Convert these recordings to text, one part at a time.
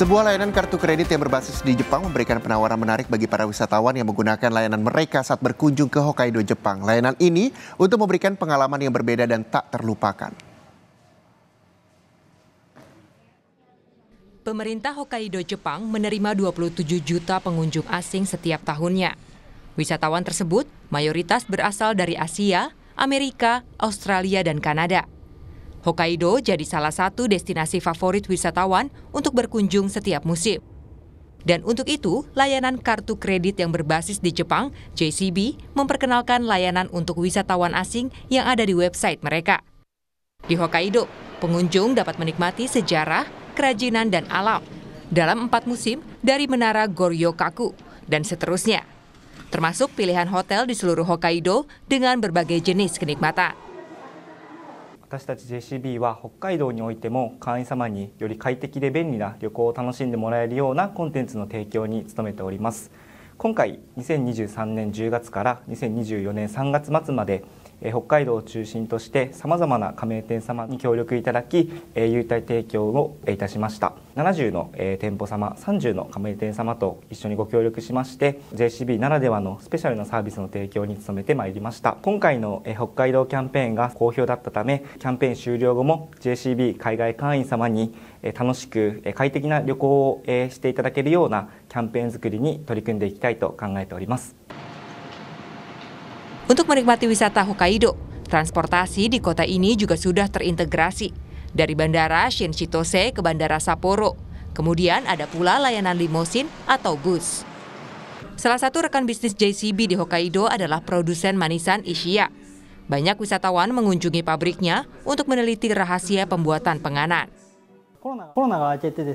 Sebuah layanan kartu kredit yang berbasis di Jepang memberikan penawaran menarik bagi para wisatawan yang menggunakan layanan mereka saat berkunjung ke Hokkaido, Jepang. Layanan ini untuk memberikan pengalaman yang berbeda dan tak terlupakan. Pemerintah Hokkaido, Jepang menerima 27 juta pengunjung asing setiap tahunnya. Wisatawan tersebut mayoritas berasal dari Asia, Amerika, Australia, dan Kanada. Hokkaido jadi salah satu destinasi favorit wisatawan untuk berkunjung setiap musim. Dan untuk itu, layanan kartu kredit yang berbasis di Jepang, JCB, memperkenalkan layanan untuk wisatawan asing yang ada di website mereka. Di Hokkaido, pengunjung dapat menikmati sejarah, kerajinan, dan alam dalam empat musim dari Menara Goryokaku dan seterusnya, termasuk pilihan hotel di seluruh Hokkaido dengan berbagai jenis kenikmatan. 私たち JCB は北海道においても会員様により快適で便利な旅行を楽しんでもらえるようなコンテンツの提供に努めております今回2023年10月から2024年3月末まで北海道を中心としてさまざまな加盟店様に協力いただき優待提供をいたしました70の店舗様30の加盟店様と一緒にご協力しまして JCB ならではのスペシャルなサービスの提供に努めてまいりました今回の北海道キャンペーンが好評だったためキャンペーン終了後も JCB 海外会員様に楽しく快適な旅行をしていただけるようなキャンペーン作りに取り組んでいきたいと考えております Untuk menikmati wisata Hokkaido, transportasi di kota ini juga sudah terintegrasi. Dari Bandara Shinchitose ke Bandara Sapporo. Kemudian ada pula layanan limosin atau bus. Salah satu rekan bisnis JCB di Hokkaido adalah produsen manisan Ishiya. Banyak wisatawan mengunjungi pabriknya untuk meneliti rahasia pembuatan penganan. Corona, JCB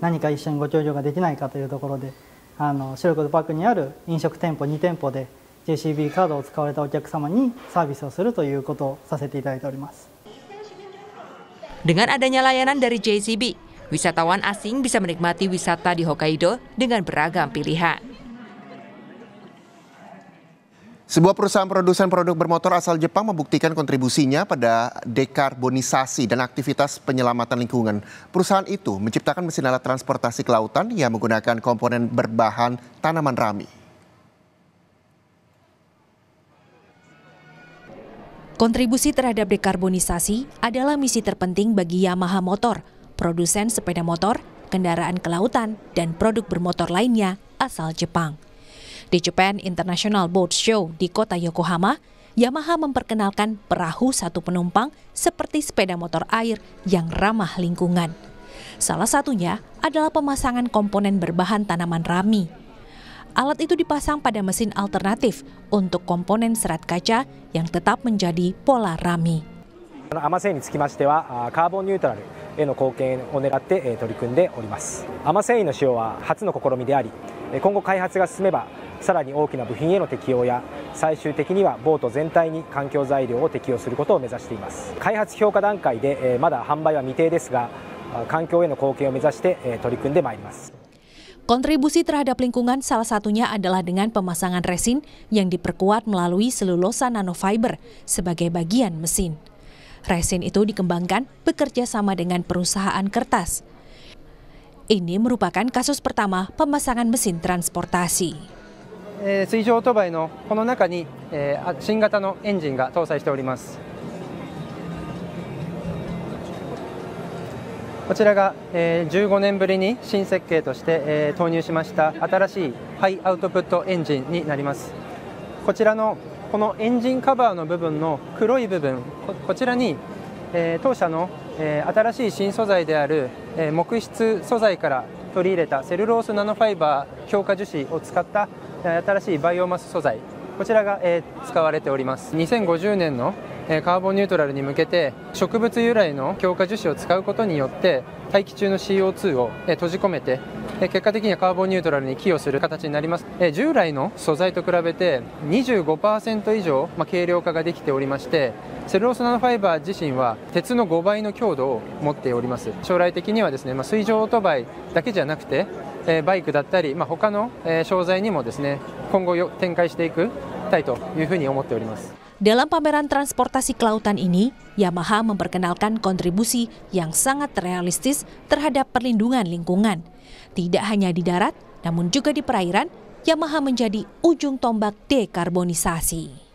何か一緒にご協業ができないかというところであの白黒パークにある飲食店舗2店舗で JCB カードを使われたお客様にサービスをするということをさせていただいております。Dengan adanya layanan dari JCB, wisatawan asing bisa menikmati wisata di Hokkaido dengan beragam pilihan. Sebuah perusahaan produsen produk bermotor asal Jepang membuktikan kontribusinya pada dekarbonisasi dan aktivitas penyelamatan lingkungan. Perusahaan itu menciptakan mesin alat transportasi kelautan yang menggunakan komponen berbahan tanaman rami. Kontribusi terhadap dekarbonisasi adalah misi terpenting bagi Yamaha Motor, produsen sepeda motor, kendaraan kelautan, dan produk bermotor lainnya asal Jepang. Di Japan International Boat Show di kota Yokohama, Yamaha memperkenalkan perahu satu penumpang seperti sepeda motor air yang ramah lingkungan. Salah satunya adalah pemasangan komponen berbahan tanaman rami. Alat itu dipasang pada mesin alternatif untuk komponen serat kaca yang tetap menjadi pola rami. さらに大きな部品への適用や最終的にはボート全体に環境材料を適用することを目指しています開発評価段階でまだ販売は未定ですが環境への貢献を目指して取り組んでまいります Kontribusi terhadap lingkungan salah satunya adalah dengan pemasangan resin yang diperkuat melalui selulosa nanofiber sebagai bagian mesin. Resin itu dikembangkan bekerja sama dengan perusahaan kertas. Ini merupakan kasus pertama pemasangan mesin transportasi. 水上オートバイのこの中に、えー、新型のエンジンが搭載しておりますこちらが、えー、15年ぶりに新設計として、えー、投入しました新しいハイアウトプットエンジンになりますこちらのこのエンジンカバーの部分の黒い部分こちらに、え当社の、え新しい新素材である、え木質素材から取り入れたセルロースナノファイバー強化樹脂を使った新しいバイオマス素材こちらが、え使われております2050年の、えカーボンニュートラルに向けて植物由来の強化樹脂を使うことによって大気中の CO2 を、え閉じ込めてえ結果的にはカーボンニュートラルに寄与する形になります、え従来の素材と比べて25%以上、ま軽量化ができておりましてセルロースナノファイバー自身は鉄の5倍の強度を持っております将来的にはですね、ま水上オートバイだけじゃなくて、えバイクだったり、ま他の、え商材にもですね今後展開していくたいというふうに思っております Dalam pameran transportasi kelautan ini, Yamaha memperkenalkan kontribusi yang sangat realistis terhadap perlindungan lingkungan. Tidak hanya di darat, namun juga di perairan, Yamaha menjadi ujung tombak dekarbonisasi.